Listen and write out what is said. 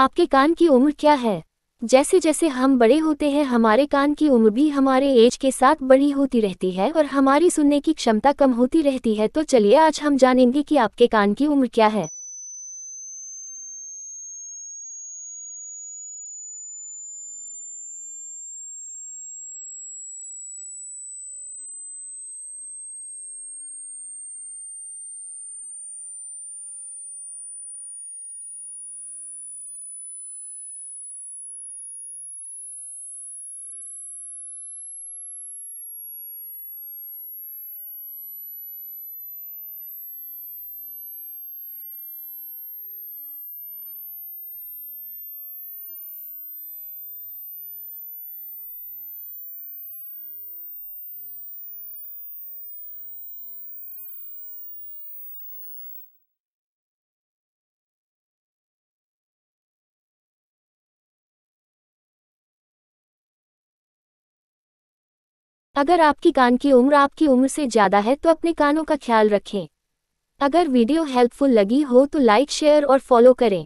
आपके कान की उम्र क्या है जैसे जैसे हम बड़े होते हैं हमारे कान की उम्र भी हमारे एज के साथ बड़ी होती रहती है और हमारी सुनने की क्षमता कम होती रहती है तो चलिए आज हम जानेंगे कि आपके कान की उम्र क्या है अगर आपकी कान की उम्र आपकी उम्र से ज़्यादा है तो अपने कानों का ख्याल रखें अगर वीडियो हेल्पफुल लगी हो तो लाइक शेयर और फॉलो करें